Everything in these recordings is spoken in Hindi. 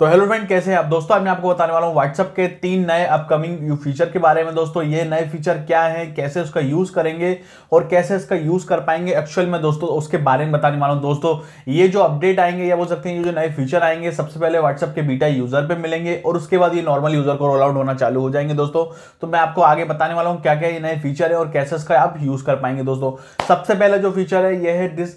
तो हेलो फ्रेंड कैसे हैं आप दोस्तों मैं आपको बताने वाला हूँ व्हाट्सअप के तीन नए अपकमिंग फीचर के बारे में दोस्तों ये नए फीचर क्या है कैसे उसका यूज़ करेंगे और कैसे इसका यूज़ कर पाएंगे एक्चुअल में दोस्तों उसके बारे में बताने वाला हूँ दोस्तों ये जो अपडेट आएंगे या बोल सकते हैं ये जो नए फीचर आएंगे सबसे पहले व्हाट्सअप के बीटा यूज़र पर मिलेंगे और उसके बाद ये नॉर्मल यूज़र को रोल आउट होना चालू हो जाएंगे दोस्तों तो मैं आपको आगे बताने वाला हूँ क्या क्या ये नए फीचर है और कैसे इसका आप यूज़ कर पाएंगे दोस्तों सबसे पहले जो फीचर है यह है डिस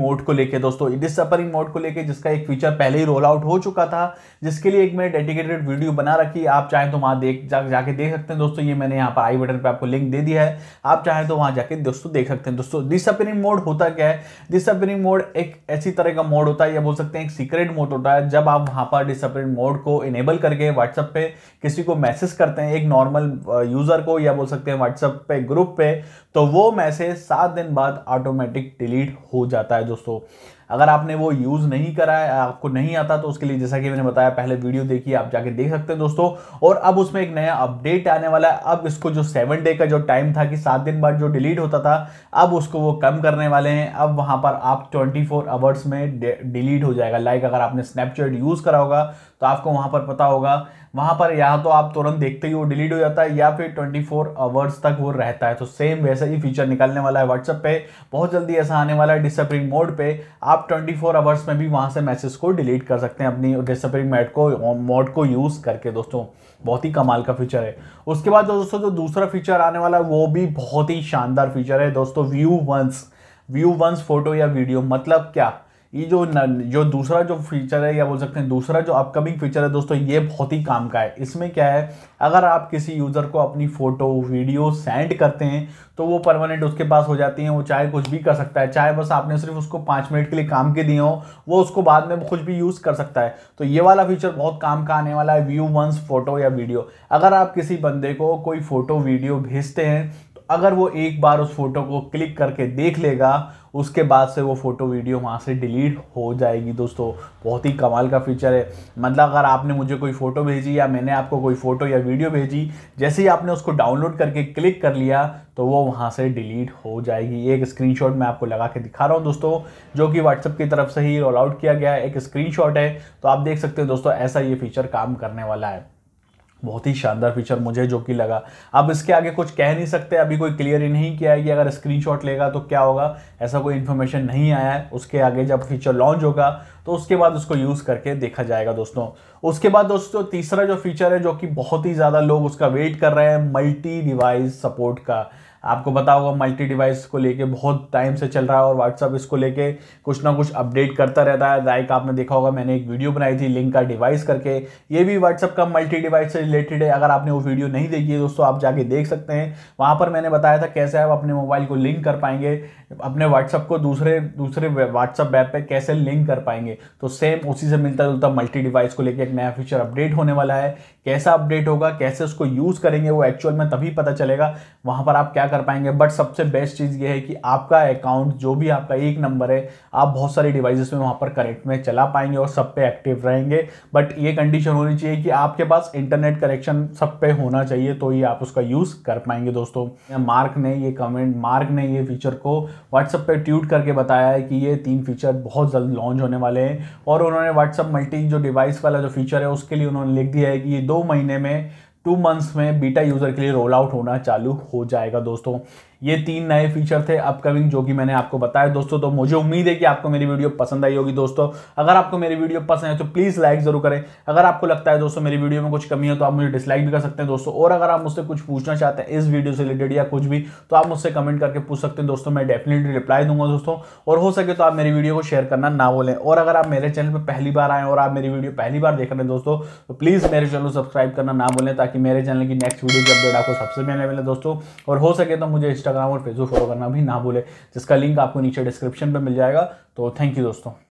मोड को लेकर दोस्तों डिस मोड को लेकर जिसका एक फीचर पहले ही रोल आउट हो चुका था जिसके लिए एक मैंने डेडिकेटेड वीडियो बना रखी है आप चाहें तो वहाँ देख जा जाके देख सकते हैं दोस्तों ये मैंने यहाँ पर आई बटन पर आपको लिंक दे दिया है आप चाहें तो वहाँ जाके दोस्तों देख सकते हैं दोस्तों डिसअपेरिंग मोड होता क्या है डिसअपेरिंग मोड एक ऐसी तरह का मोड होता है या बोल सकते हैं एक सीक्रेट मोड होता है जब आप वहाँ पर डिसअपेरिंग मोड को इनेबल करके व्हाट्सअप पर किसी को मैसेज करते हैं एक नॉर्मल यूज़र को या बोल सकते हैं व्हाट्सअप पे ग्रुप पे तो वो मैसेज सात दिन बाद ऑटोमेटिक डिलीट हो जाता है दोस्तों अगर आपने वो यूज़ नहीं करा है आपको नहीं आता तो उसके लिए जैसा कि मैंने बताया पहले वीडियो देखिए आप जाके देख सकते हैं दोस्तों और अब उसमें एक नया अपडेट आने वाला है अब इसको जो सेवन डे का जो टाइम था कि सात दिन बाद जो डिलीट होता था अब उसको वो कम करने वाले हैं अब वहाँ पर आप ट्वेंटी फोर आवर्स में डिलीट हो जाएगा लाइक अगर आपने स्नैपचैट यूज़ करा होगा तो आपको वहाँ पर पता होगा वहाँ पर या तो आप तुरंत देखते ही वो डिलीट हो जाता है या फिर 24 फोर आवर्स तक वो रहता है तो सेम वैसा ही फीचर निकलने वाला है व्हाट्सअप पे बहुत जल्दी ऐसा आने वाला है डिसअपरिंग मोड पे आप 24 फोर आवर्स में भी वहाँ से मैसेज को डिलीट कर सकते हैं अपनी डिसअपरिंग मैट को मोड को यूज़ करके दोस्तों बहुत ही कमाल का फीचर है उसके बाद तो दोस्तों जो दूसरा फीचर आने वाला है वो भी बहुत ही शानदार फीचर है दोस्तों view once view once photo या वीडियो मतलब क्या ये जो न, जो दूसरा जो फीचर है या बोल सकते हैं दूसरा जो अपकमिंग फीचर है दोस्तों ये बहुत ही काम का है इसमें क्या है अगर आप किसी यूज़र को अपनी फ़ोटो वीडियो सेंड करते हैं तो वो परमानेंट उसके पास हो जाती हैं वो चाहे कुछ भी कर सकता है चाहे बस आपने सिर्फ उसको पाँच मिनट के लिए काम के दिए हो वो उसको बाद में कुछ भी यूज़ कर सकता है तो ये वाला फीचर बहुत काम का आने वाला है व्यू वंस फोटो या वीडियो अगर आप किसी बंदे को कोई फ़ोटो वीडियो भेजते हैं अगर वो एक बार उस फोटो को क्लिक करके देख लेगा उसके बाद से वो फोटो वीडियो वहाँ से डिलीट हो जाएगी दोस्तों बहुत ही कमाल का फीचर है मतलब अगर आपने मुझे कोई फ़ोटो भेजी या मैंने आपको कोई फ़ोटो या वीडियो भेजी जैसे ही आपने उसको डाउनलोड करके क्लिक कर लिया तो वो वहाँ से डिलीट हो जाएगी एक स्क्रीनशॉट मैं आपको लगा के दिखा रहा हूँ दोस्तों जो कि व्हाट्सअप की तरफ से ही रोल आउट किया गया एक स्क्रीन है तो आप देख सकते हो दोस्तों ऐसा ये फीचर काम करने वाला है बहुत ही शानदार फीचर मुझे जो कि लगा अब इसके आगे कुछ कह नहीं सकते अभी कोई क्लियर ही नहीं किया है कि अगर स्क्रीनशॉट लेगा तो क्या होगा ऐसा कोई इन्फॉर्मेशन नहीं आया है उसके आगे जब फीचर लॉन्च होगा तो उसके बाद उसको यूज़ करके देखा जाएगा दोस्तों उसके बाद दोस्तों तीसरा जो फीचर है जो कि बहुत ही ज़्यादा लोग उसका वेट कर रहे हैं मल्टी डिवाइस सपोर्ट का आपको पता होगा मल्टी डिवाइस को लेके बहुत टाइम से चल रहा है और व्हाट्सअप इसको लेके कुछ ना कुछ अपडेट करता रहता है लाइक आपने देखा होगा मैंने एक वीडियो बनाई थी लिंक का डिवाइस करके ये भी व्हाट्सअप का मल्टी डिवाइस से रिलेटेड है अगर आपने वो वीडियो नहीं देखी है दोस्तों आप जाके देख सकते हैं वहाँ पर मैंने बताया था कैसे आप अपने मोबाइल को लिंक कर पाएंगे अपने व्हाट्सअप को दूसरे दूसरे व्हाट्सअप ऐप पर कैसे लिंक कर पाएंगे तो सेम उसी से मिलता जुलता मल्टी डिवाइस को लेकर एक नया फीचर अपडेट होने वाला है कैसा अपडेट होगा कैसे उसको यूज़ करेंगे वो एक्चुअल में तभी पता चलेगा वहाँ पर आप क्या कर पाएंगे बट सबसे बेस्ट चीज़ ये है कि आपका अकाउंट जो भी आपका एक नंबर है आप बहुत सारी डिवाइसेस में वहाँ पर करेक्ट में चला पाएंगे और सब पे एक्टिव रहेंगे बट ये कंडीशन होनी चाहिए कि आपके पास इंटरनेट कनेक्शन सब पे होना चाहिए तो ही आप उसका यूज़ कर पाएंगे दोस्तों मार्क ने ये कमेंट मार्क ने ये फीचर को व्हाट्सअप पर ट्वीट करके बताया है कि ये तीन फीचर बहुत जल्द लॉन्च होने वाले हैं और उन्होंने व्हाट्सअप मल्टी जो डिवाइस वाला जो फीचर है उसके लिए उन्होंने लिख दिया है कि ये दो महीने में टू मंथ्स में बीटा यूज़र के लिए रोल आउट होना चालू हो जाएगा दोस्तों ये तीन नए फीचर थे अपकमिंग जो कि मैंने आपको बताया दोस्तों तो मुझे उम्मीद है कि आपको मेरी वीडियो पसंद आई होगी दोस्तों अगर आपको मेरी वीडियो पसंद है तो प्लीज़ लाइक जरूर करें अगर आपको लगता है दोस्तों मेरी वीडियो में कुछ कमी है तो आप मुझे डिसलाइक भी कर सकते हैं दोस्तों और अगर आप मुझसे कुछ पूछना चाहते हैं इस वीडियो से रिलेटेड या कुछ भी तो आप मुझसे कमेंट करके पूछ सकते हैं दोस्तों मैं डेफिनेटली रिप्लाई दूंगा दोस्तों और हो सके तो आप मेरी वीडियो को शेयर करना ना बोलें और अगर आप मेरे चैनल पर पहली बार आए और आप मेरी वीडियो पहली बार देख रहे हैं दोस्तों तो प्लीज़ मेरे चैनल को सब्सक्राइब करना ना बोलें ताकि मेरे चैनल की नेक्स्ट वीडियो की अपडेट आपको सबसे पहले मिले दोस्तों और हो सके तो मुझे इंस्टा इंस्टाग्राम और फेसबुक फॉलो करना भी ना भूले जिसका लिंक आपको नीचे डिस्क्रिप्शन पर मिल जाएगा तो थैंक यू दोस्तों